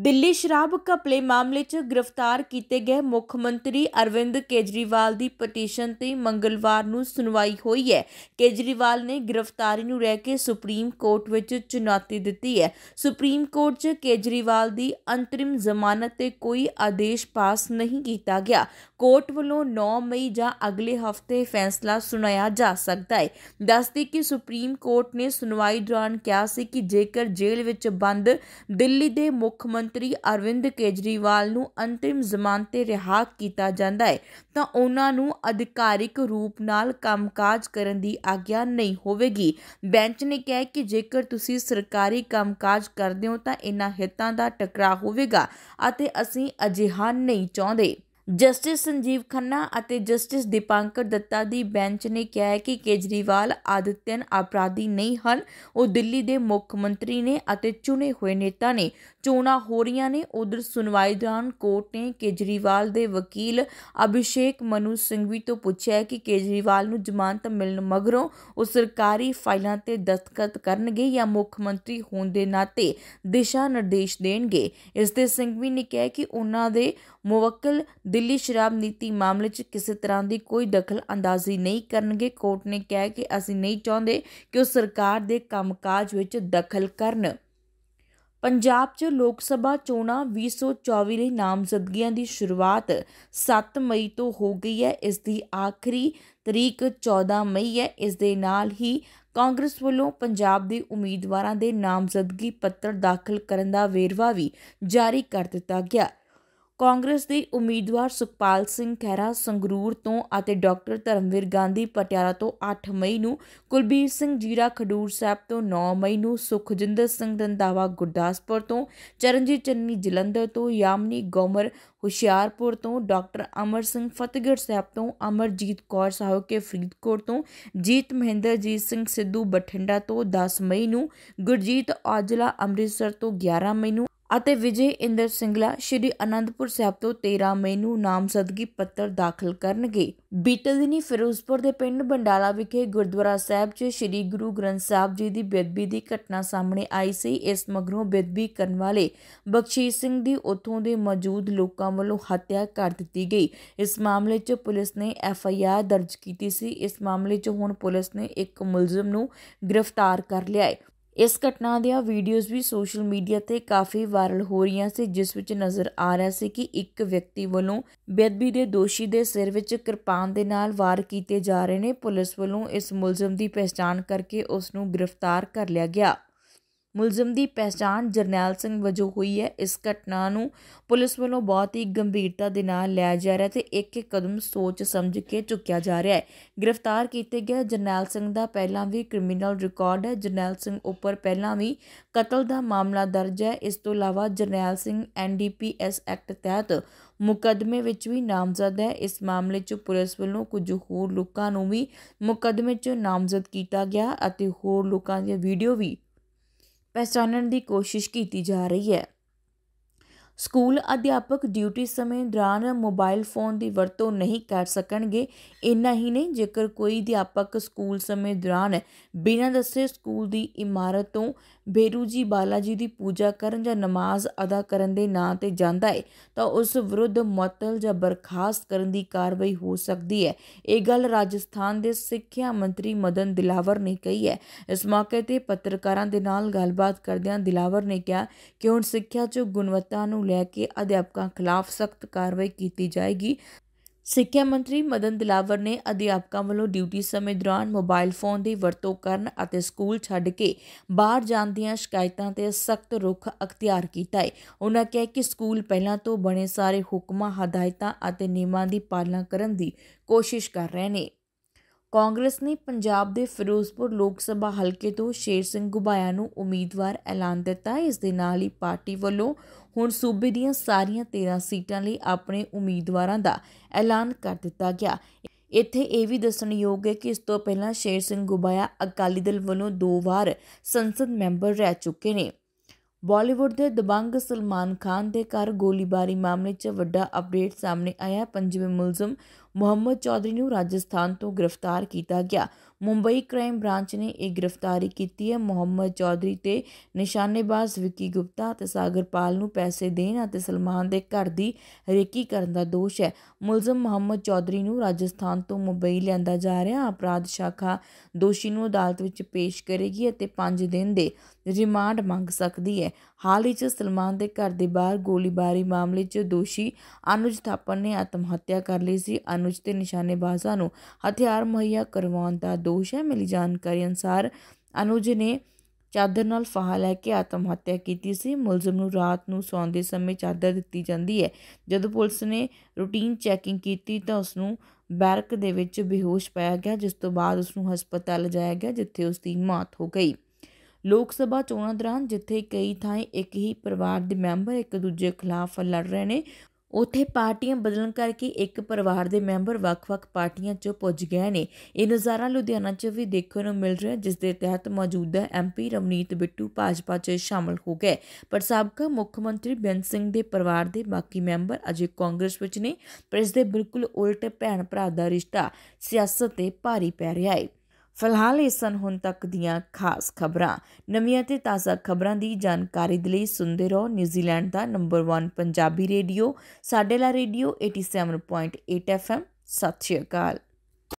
ਦਿੱਲੀ ਸ਼ਰਾਬ ਘਪਲੇ ਮਾਮਲੇ 'ਚ ਗ੍ਰਿਫਤਾਰ ਕੀਤੇ ਗਏ ਮੁੱਖ ਮੰਤਰੀ ਅਰਵਿੰਦ ਕੇਜਰੀਵਾਲ ਦੀ ਪਟੀਸ਼ਨ ਤੇ ਮੰਗਲਵਾਰ ਨੂੰ ਸੁਣਵਾਈ ਹੋਈ ਹੈ ਕੇਜਰੀਵਾਲ ਨੇ ਗ੍ਰਿਫਤਾਰੀ ਨੂੰ ਲੈ ਕੇ ਸੁਪਰੀਮ ਕੋਰਟ ਵਿੱਚ ਚੁਣੌਤੀ ਦਿੱਤੀ ਹੈ ਸੁਪਰੀਮ ਕੋਰਟ 'ਚ ਕੇਜਰੀਵਾਲ ਦੀ ਅੰਤਰਿਮ ਜ਼ਮਾਨਤ ਤੇ ਕੋਈ ਆਦੇਸ਼ ਪਾਸ ਨਹੀਂ ਕੀਤਾ ਗਿਆ ਕੋਰਟ ਵੱਲੋਂ 9 ਮਈ ਜਾਂ ਅਗਲੇ ਹਫ਼ਤੇ ਫੈਸਲਾ ਸੁਣਾਇਆ ਜਾ ਸਕਦਾ ਹੈ ਦੱਸਦੀ ਕਿ ਸੁਪਰੀਮ ਕੋਰਟ ਨੇ ਸੁਣਵਾਈ ਦੌਰਾਨ ਕਿਹਾ ਸੀ ਕਿ ਜੇਕਰ ਜੇਲ੍ਹ ਵਿੱਚ ਬੰਦ ਦਿੱਲੀ ਦੇ ਮੁੱਖ ਮੰਤਰੀ ਅਰਵਿੰਦ ਕੇਜਰੀਵਾਲ ਨੂੰ ਅੰਤਿਮ ਜ਼ਮਾਨਤ ਤੇ ਰਿਹਾ ਕੀਤਾ ਜਾਂਦਾ ਹੈ ਤਾਂ ਉਹਨਾਂ ਨੂੰ ਅਧਿਕਾਰਿਕ ਰੂਪ ਨਾਲ ਕੰਮਕਾਜ ਕਰਨ ਦੀ ਆਗਿਆ ਨਹੀਂ ਹੋਵੇਗੀ ਬੈਂਚ ਨੇ ਕਿਹਾ ਕਿ ਜੇਕਰ ਤੁਸੀਂ ਸਰਕਾਰੀ ਕੰਮਕਾਜ ਕਰਦੇ ਹੋ ਤਾਂ ਇਹਨਾਂ ਹਿੱਤਾਂ ਦਾ ਟਕਰਾਅ ਹੋਵੇਗਾ ਅਤੇ ਅਸੀਂ ਅਜਿਹਾ ਨਹੀਂ ਚਾਹੁੰਦੇ ਜਸਟਿਸ ਸੰਜੀਵ ਖੰਨਾ ਅਤੇ ਜਸਟਿਸ ਦੀਪਾਂਕਰ ਦੱਤਾ ਦੀ ਬੈਂਚ ਨੇ ਕਿਹਾ ਹੈ ਕਿ ਕੇਜਰੀਵਾਲ ਆਦਿਤਿਆਨ ਅਪਰਾਧੀ ਨਹੀਂ ਹਨ ਉਹ ਦਿੱਲੀ ਦੇ ਮੁੱਖ ਮੰਤਰੀ ਨੇ ਅਤੇ ਚੁਣੇ ਹੋਏ ਨੇਤਾ ਨੇ ਚੋਣਾਂ ਹੋ ਰਹੀਆਂ ਨੇ ਉਧਰ ਸੁਣਵਾਈ ਦੌਰਾਨ ਕੋਰਟ ਨੇ ਕੇਜਰੀਵਾਲ ਦੇ ਵਕੀਲ ਅਭਿਸ਼ੇਕ ਮਨੂ ਸਿੰਘਵੀ ਤੋਂ ਪੁੱਛਿਆ ਕਿ ਕੇਜਰੀਵਾਲ ਨੂੰ ਜ਼ਮਾਨਤ ਮਿਲਣ ਮਗਰੋਂ ਉਹ ਸਰਕਾਰੀ ਫਾਈਲਾਂ ਤੇ ਦਸਤਖਤ ਕਰਨਗੇ ਜਾਂ ਮੁੱਖ ਮੰਤਰੀ ਹੋਣ ਦੇ ਨਾਤੇ ਦਿਸ਼ਾ ਨਿਰਦੇਸ਼ ਦੇਣਗੇ ਇਸ ਤੇ ਸਿੰਘਵੀ ਨੇ ਕਿਹਾ ਕਿ ਉਹਨਾਂ ਦੇ ਮੁਵੱਕਲ ਦਿੱਲੀ ਸ਼ਰਾਬ ਨੀਤੀ ਮਾਮਲੇ 'ਚ ਕਿਸੇ ਤਰ੍ਹਾਂ ਦੀ ਕੋਈ ਦਖਲ ਅੰਦਾਜ਼ੀ ਨਹੀਂ ਕਰਨਗੇ ਕੋਰਟ ਨੇ ਕਿਹਾ ਕਿ ਅਸੀਂ ਨਹੀਂ ਚਾਹੁੰਦੇ ਕਿ ਉਹ ਸਰਕਾਰ ਦੇ ਕੰਮਕਾਜ ਵਿੱਚ ਦਖਲ ਕਰਨ ਪੰਜਾਬ 'ਚ ਲੋਕ ਸਭਾ ਚੋਣਾਂ 2024 ਲਈ ਨਾਮਜ਼ਦਗੀਆਂ ਦੀ ਸ਼ੁਰੂਆਤ 7 ਮਈ ਤੋਂ ਹੋ ਗਈ ਹੈ ਇਸ ਦੀ ਆਖਰੀ ਤਰੀਕ 14 ਮਈ ਹੈ ਇਸ ਦੇ ਨਾਲ ਹੀ ਕਾਂਗਰਸ ਵੱਲੋਂ ਪੰਜਾਬ ਦੇ ਉਮੀਦਵਾਰਾਂ ਦੇ ਨਾਮਜ਼ਦਗੀ ਪੱਤਰ ਦਾਖਲ ਕਰਨ ਦਾ ਵੇਰਵਾ ਵੀ ਜਾਰੀ ਕਰ ਦਿੱਤਾ ਗਿਆ ਕਾਂਗਰਸ ਦੇ ਉਮੀਦਵਾਰ ਸੁਖਪਾਲ ਸਿੰਘ ਖਹਿਰਾ ਸੰਗਰੂਰ ਤੋਂ ਅਤੇ ਡਾਕਟਰ ਧਰਮਵੀਰ ਗਾਂਧੀ ਪਟਿਆਲਾ ਤੋਂ 8 ਮਈ ਨੂੰ ਕੁਲਬੀਰ ਸਿੰਘ ਜੀਰਾ ਖਡੂਰ ਸਾਹਿਬ ਤੋਂ 9 ਮਈ ਨੂੰ ਸੁਖਜਿੰਦਰ ਸਿੰਘ ਦੰਦਾਵਾ ਗੁਰਦਾਸਪੁਰ ਤੋਂ ਚਰਨਜੀਤ ਚੰਨੀ ਜਲੰਧਰ ਤੋਂ ਯਾਮਨੀ ਗੋਮਰ ਹੁਸ਼ਿਆਰਪੁਰ ਤੋਂ ਡਾਕਟਰ ਅਮਰ ਸਿੰਘ ਫਤਿਹਗੜ ਸਾਹਿਬ ਤੋਂ ਅਮਰਜੀਤ ਕੌਰ ਸਾਹੋ ਕੇ ਫਰੀਦਕੋਟ ਤੋਂ ਜੀਤ ਮਹਿੰਦਰਜੀਤ ਸਿੰਘ ਸਿੱਧੂ ਬਠਿੰਡਾ ਤੋਂ 10 ਮਈ ਨੂੰ ਗੁਰਜੀਤ ਔਜਲਾ ਅੰਮ੍ਰਿਤਸਰ ਤੋਂ 11 ਮਈ ਨੂੰ ਅਤੇ ਵਿਜੇ ਇੰਦਰ ਸਿੰਗਲਾ ਸ਼੍ਰੀ ਅਨੰਦਪੁਰ ਸਾਹਿਬ ਤੋਂ 13 ਮਈ ਨੂੰ ਨਾਮਜ਼ਦਗੀ ਪੱਤਰ ਦਾਖਲ ਕਰਨਗੇ ਬੀਤੇ ਫਿਰੋਜ਼ਪੁਰ ਦੇ ਪਿੰਡ ਬੰਡਾਲਾ ਵਿਖੇ ਗੁਰਦੁਆਰਾ ਸਾਹਿਬ 'ਚ ਸ਼੍ਰੀ ਗੁਰੂ ਗ੍ਰੰਥ ਸਾਹਿਬ ਜੀ ਦੀ ਬੇਦਬੀ ਦੀ ਘਟਨਾ ਸਾਹਮਣੇ ਆਈ ਸੀ ਇਸ ਮਗਰੋਂ ਬੇਦਬੀ ਕਰਨ ਵਾਲੇ ਬਖਸ਼ੀਸ਼ ਸਿੰਘ ਦੀ ਉੱਥੋਂ ਦੇ ਮੌਜੂਦ ਲੋਕਾਂ ਵੱਲੋਂ ਹੱਤਿਆ ਕਰ ਦਿੱਤੀ ਗਈ ਇਸ ਮਾਮਲੇ 'ਚ ਪੁਲਿਸ ਨੇ ਐਫ ਆਈ ਆਰ ਦਰਜ ਕੀਤੀ ਸੀ ਇਸ ਮਾਮਲੇ 'ਚ ਹੁਣ ਪੁਲਿਸ ਨੇ ਇੱਕ ਮੁਲਜ਼ਮ ਨੂੰ ਗ੍ਰਿਫਤਾਰ ਕਰ ਲਿਆ ਹੈ ਇਸ ਘਟਨਾ ਦੀਆਂ ਵੀਡੀਓਜ਼ ਵੀ ਸੋਸ਼ਲ ਮੀਡੀਆ ਤੇ ਕਾਫੀ ਵਾਇਰਲ ਹੋ ਰਹੀਆਂ ਸੀ ਜਿਸ ਵਿੱਚ ਨਜ਼ਰ ਆ ਰਿਹਾ ਸੀ ਕਿ ਇੱਕ ਵਿਅਕਤੀ ਵੱਲੋਂ ਬੇਅਦਬੀ ਦੇ ਦੋਸ਼ੀ ਦੇ ਸਿਰ ਵਿੱਚ ਕਿਰਪਾਨ ਦੇ ਨਾਲ ਵਾਰ ਕੀਤੇ ਜਾ ਰਹੇ ਨੇ ਪੁਲਿਸ ਵੱਲੋਂ ਇਸ ਮੁਲਜ਼ਮ ਦੀ ਪਛਾਣ ਕਰਕੇ ਉਸ ਨੂੰ ਗ੍ਰਿਫਤਾਰ ਕਰ ਲਿਆ ਗਿਆ ਮੁਲਜ਼ਮ ਦੀ ਪਛਾਣ ਜਰਨੈਲ ਸਿੰਘ ਵਜੋਂ ਹੋਈ ਹੈ ਇਸ ਘਟਨਾ ਨੂੰ ਪੁਲਿਸ ਵੱਲੋਂ ਬਹੁਤ ਹੀ ਗੰਭੀਰਤਾ ਦੇ ਨਾਲ ਲਿਆ ਜਾ ਰਿਹਾ ਤੇ ਇੱਕ ਇੱਕ ਕਦਮ ਸੋਚ ਸਮਝ ਕੇ ਚੁੱਕਿਆ ਜਾ ਰਿਹਾ ਹੈ ਗ੍ਰਿਫਤਾਰ ਕੀਤੇ ਗਏ ਜਰਨੈਲ ਸਿੰਘ ਦਾ ਪਹਿਲਾਂ ਵੀ ਕ੍ਰਿਮੀਨਲ ਰਿਕਾਰਡ ਹੈ ਜਰਨੈਲ ਸਿੰਘ ਉੱਪਰ ਪਹਿਲਾਂ ਵੀ ਕਤਲ ਦਾ ਮਾਮਲਾ ਦਰਜ ਹੈ ਇਸ ਤੋਂ ਇਲਾਵਾ ਜਰਨੈਲ ਸਿੰਘ ਐਨਡੀਪੀਐਸ ਐਕਟ ਤਹਿਤ ਮੁਕਦਮੇ ਵਿੱਚ ਵੀ ਨਾਮਜ਼ਦ ਹੈ ਇਸ ਮਾਮਲੇ 'ਚ ਪੁਲਿਸ ਵੱਲੋਂ ਕੁਝ ਹੋਰ ਲੋਕਾਂ ਨੂੰ ਵੀ ਮੁਕਦਮੇ 'ਚ ਨਾਮਜ਼ਦ ਕੀਤਾ ਗਿਆ ਅਤੇ ਹੋਰ ਲੋਕਾਂ ਦੀਆਂ ਵੀਡੀਓ ਵੀ ਪਹਿਚਾਨਣ ਦੀ ਕੋਸ਼ਿਸ਼ ਕੀਤੀ ਜਾ ਰਹੀ ਹੈ ਸਕੂਲ ਅਧਿਆਪਕ ਡਿਊਟੀ ਸਮੇਂ ਦੌਰਾਨ ਮੋਬਾਈਲ ਫੋਨ ਦੀ ਵਰਤੋਂ ਨਹੀਂ ਕਰ ਸਕਣਗੇ ਇੰਨਾ ਹੀ ਨਹੀਂ ਜੇਕਰ ਕੋਈ ਅਧਿਆਪਕ ਸਕੂਲ ਸਮੇਂ ਦੌਰਾਨ ਬਿਨਾਂ ਦੱਸੇ ਸਕੂਲ ਦੀ ਇਮਾਰਤ ਤੋਂ ਬੇਰੂਜੀ ਬਾਲਾਜੀ ਦੀ ਪੂਜਾ ਕਰਨ ਜਾਂ ਨਮਾਜ਼ ਅਦਾ ਕਰਨ ਦੇ ਨਾਂ ਤੇ ਜਾਂਦਾ ਹੈ ਤਾਂ ਉਸ ਵਿਰੁੱਧ ਮੁਅੱਤਲ ਜਾਂ ਬਰਖਾਸਤ ਕਰਨ ਦੀ ਕਾਰਵਾਈ ਹੋ ਸਕਦੀ ਹੈ ਇਹ ਗੱਲ ਰਾਜਸਥਾਨ ਦੇ ਸਿੱਖਿਆ ਮੰਤਰੀ ਮਦਨ ਦਿਲਾਵਰ ਨੇ ਕਹੀ ਹੈ ਇਸ ਮੌਕੇ ਤੇ ਪੱਤਰਕਾਰਾਂ ਦੇ ਨਾਲ ਗੱਲਬਾਤ ਕਰਦਿਆਂ ਦਿਲਾਵਰ ਨੇ ਕਿਹਾ ਕਿ ਹੁਣ ਸਿੱਖਿਆ 'ਚ ਗੁਣਵੱਤਾ ਨੂੰ ਨੂੰ ਲੈ ਕੇ ਅਧਿਆਪਕਾਂ ਖਿਲਾਫ ਸਖਤ ਕਾਰਵਾਈ ਕੀਤੀ ਜਾਏਗੀ ਸਿੱਖਿਆ ਮੰਤਰੀ ਮਦਨ ਦਿਲਾਵਰ ਨੇ ਅਧਿਆਪਕਾਂ ਵੱਲੋਂ ਡਿਊਟੀ ਸਮੇਂ ਦੌਰਾਨ ਮੋਬਾਈਲ ਫੋਨ ਦੀ ਵਰਤੋਂ ਕਰਨ ਅਤੇ ਸਕੂਲ ਛੱਡ ਕੇ ਬਾਹਰ ਜਾਣ ਦੀਆਂ ਸ਼ਿਕਾਇਤਾਂ ਤੇ ਸਖਤ ਰੁਖ ਅਖਤਿਆਰ ਕੀਤਾ ਹੈ ਉਹਨਾਂ ਕਿਹਾ ਕਿ ਸਕੂਲ ਪਹਿਲਾਂ ਤੋਂ ਬਣੇ ਸਾਰੇ ਹੁਕਮਾਂ ਹਦਾਇਤਾਂ ਅਤੇ ਨਿਯਮਾਂ ਦੀ ਪਾਲਣਾ ਕਰਨ ਦੀ ਕੋਸ਼ਿਸ਼ ਕਰ ਰਹੇ ਨੇ ਕਾਂਗਰਸ ਨੇ ਪੰਜਾਬ ਦੇ ਫਿਰੋਜ਼ਪੁਰ ਲੋਕ ਸਭਾ ਹਲਕੇ ਤੋਂ ਸ਼ੇਰ ਸਿੰਘ ਗੁਬਾਇਆ ਨੂੰ ਉਮੀਦਵਾਰ ਐਲਾਨ ਦਿੱਤਾ ਇਸ ਦੇ ਨਾਲ ਹੀ ਪਾਰਟੀ ਵੱਲੋਂ ਹੁਣ ਸੂਬੇ ਦੀਆਂ ਸਾਰੀਆਂ 13 ਸੀਟਾਂ ਲਈ ਆਪਣੇ ਉਮੀਦਵਾਰਾਂ ਦਾ ਐਲਾਨ ਕਰ ਦਿੱਤਾ ਗਿਆ ਇੱਥੇ ਇਹ ਵੀ ਦੱਸਣਯੋਗ ਹੈ ਕਿ ਇਸ ਤੋਂ ਪਹਿਲਾਂ ਸ਼ੇਰ ਸਿੰਘ ਗੁਬਾਇਆ ਅਕਾਲੀ ਦਲ ਵੱਲੋਂ ਦੋ ਵਾਰ ਸੰਸਦ ਮੈਂਬਰ ਰਹਿ ਚੁੱਕੇ ਨੇ ਬਾਲੀਵੁੱਡ ਦੇ ਦਬੰਗ ਸਲਮਾਨ ਖਾਨ ਦੇ ਘਰ ਗੋਲੀਬਾਰੀ ਮਾਮਲੇ 'ਚ ਵੱਡਾ ਅਪਡੇਟ ਸਾਹਮਣੇ ਆਇਆ ਪੰਜਵੇਂ ਮੁਲਜ਼ਮ ਮੁਹੰਮਦ ਚੌਧਰੀ ਨੂੰ ਰਾਜਸਥਾਨ ਤੋਂ ਗ੍ਰਿਫਤਾਰ ਕੀਤਾ ਗਿਆ ਮੁੰਬਈ ਕ੍ਰਾਈਮ ਬ੍ਰਾਂਚ ਨੇ ਇਹ ਗ੍ਰਿਫਤਾਰੀ ਕੀਤੀ ਹੈ ਮੁਹੰਮਦ ਚੌਧਰੀ ਤੇ ਨਿਸ਼ਾਨੇਬਾਜ਼ ਵਿੱਕੀ ਗੁਪਤਾ ਤੇ ਸਾਗਰਪਾਲ ਨੂੰ ਪੈਸੇ ਦੇਣ ਅਤੇ ਸਲਮਾਨ ਦੇ ਘਰ ਦੀ ਰੇਕੀ ਕਰਨ ਦਾ ਦੋਸ਼ ਹੈ ਮੁਲਜ਼ਮ ਮੁਹੰਮਦ ਚੌਧਰੀ ਨੂੰ ਰਾਜਸਥਾਨ ਤੋਂ ਮੁੰਬਈ ਲਿਆਂਦਾ ਜਾ ਰਿਹਾ ਅਪਰਾਧ ਸ਼ਾਖਾ ਦੋਸ਼ੀ ਨੂੰ ਅਦਾਲਤ ਵਿੱਚ ਪੇਸ਼ ਕਰੇਗੀ ਅਤੇ 5 ਦਿਨ ਦੇ ਰਿਮਾਂਡ ਮੰਗ ਸਕਦੀ ਹੈ ਹਾਲ ਹੀ 'ਚ ਸਲਮਾਨ ਦੇ ਘਰ ਦੇ ਬਾਹਰ ਗੋਲੀਬਾਰੀ ਮਾਮਲੇ 'ਚ ਦੋਸ਼ੀ ਅਨੁਜ ਥਾਪਰ ਨੇ ਆਤਮ ਹੱਤਿਆ ਕਰ ਲਈ ਸੀ ਅਨੁਜ ਤੇ ਨਿਸ਼ਾਨੇਬਾਜ਼ਾਂ ਨੂੰ ਹਥਿਆਰ ਮਹਈਆ ਕਰਵਾਉਣ ਦਾ ਦੋਸ਼ ਹੈ ਮਿਲੀ ਜਾਣਕਾਰੀ ਅਨੁਸਾਰ ਅਨੁਜ ਨੇ ਚਾਦਰ ਨਾਲ ਫਾਹਾ ਲੈ ਕੇ ਆਤਮ ਹੱਤਿਆ ਕੀਤੀ ਸੀ ਮੁਲਜ਼ਮ ਨੂੰ ਰਾਤ ਨੂੰ ਸੌਂਦੇ ਸਮੇਂ ਚਾਦਰ ਦਿੱਤੀ ਜਾਂਦੀ ਹੈ ਜਦੋਂ ਪੁਲਿਸ ਨੇ ਰੁਟੀਨ ਚੈਕਿੰਗ ਕੀਤੀ ਤਾਂ ਉਸ ਨੂੰ ਬੈਰਕ ਦੇ ਵਿੱਚ ਬੇਹੋਸ਼ ਪਾਇਆ ਗਿਆ ਜਿਸ ਤੋਂ ਬਾਅਦ ਉਸ ਨੂੰ ਹਸਪਤਾਲ ਲਿਜਾਇਆ ਗਿਆ ਜਿੱਥੇ ਉਸ ਦੀ ਮੌਤ ਹੋ ਗਈ ਲੋਕ ਸਭਾ ਚੋਣਾਂ ਦੌਰਾਨ ਜਿੱਥੇ ਕਈ ਥਾਂ ਇੱਕ ਹੀ ਪਰਿਵਾਰ ਦੇ ਮੈਂਬਰ ਇੱਕ ਦੂਜੇ ਖਿਲਾਫ ਲੜ ਰਹੇ ਨੇ ਉਥੇ ਪਾਰਟੀਆਂ ਬਦਲਣ ਕਰਕੇ ਇੱਕ ਪਰਿਵਾਰ ਦੇ ਮੈਂਬਰ ਵੱਖ-ਵੱਖ ਪਾਰਟੀਆਂ 'ਚ ਪੁੱਜ ਗਏ ਨੇ ਇਹ ਨਜ਼ਾਰਾ ਲੁਧਿਆਣਾ 'ਚ ਵੀ ਦੇਖਣ ਨੂੰ ਮਿਲ ਰਿਹਾ ਜਿਸ ਦੇ ਤਹਿਤ ਮੌਜੂਦਾ ਐਮਪੀ ਰਮਨੀਤ ਬਿੱਟੂ ਭਾਜਪਾ 'ਚ ਸ਼ਾਮਲ ਹੋ ਗਏ ਪਰ ਸਾਬਕਾ ਮੁੱਖ ਮੰਤਰੀ ਬੈਂਸ ਸਿੰਘ ਦੇ ਪਰਿਵਾਰ ਦੇ ਬਾਕੀ ਮੈਂਬਰ ਅਜੇ ਕਾਂਗਰਸ ਵਿੱਚ ਨੇ ਪਰ ਇਸ ਦੇ ਬਿਲਕੁਲ ਉਲਟ ਭੈਣ ਭਰਾ ਦਾ ਰਿਸ਼ਤਾ ਸਿਆਸਤ ਤੇ ਭਾਰੀ ਪੈ ਰਿਹਾ ਹੈ ਫਿਲਹਾਲ ਇਸ ਸਨ ਹੁਣ ਤੱਕ ਦੀਆਂ ਖਾਸ ਖਬਰਾਂ ਨਵੀਆਂ ਤੇ ਤਾਜ਼ਾ ਖਬਰਾਂ ਦੀ ਜਾਣਕਾਰੀ ਦੇ ਲਈ ਸੁਣਦੇ ਰਹੋ ਨਿਊਜ਼ੀਲੈਂਡ ਦਾ ਨੰਬਰ 1 ਪੰਜਾਬੀ ਰੇਡੀਓ ਸਾਡੇ ਲਾ ਰੇਡੀਓ 87.8 FM ਸਤਿ ਸ਼੍ਰੀ ਅਕਾਲ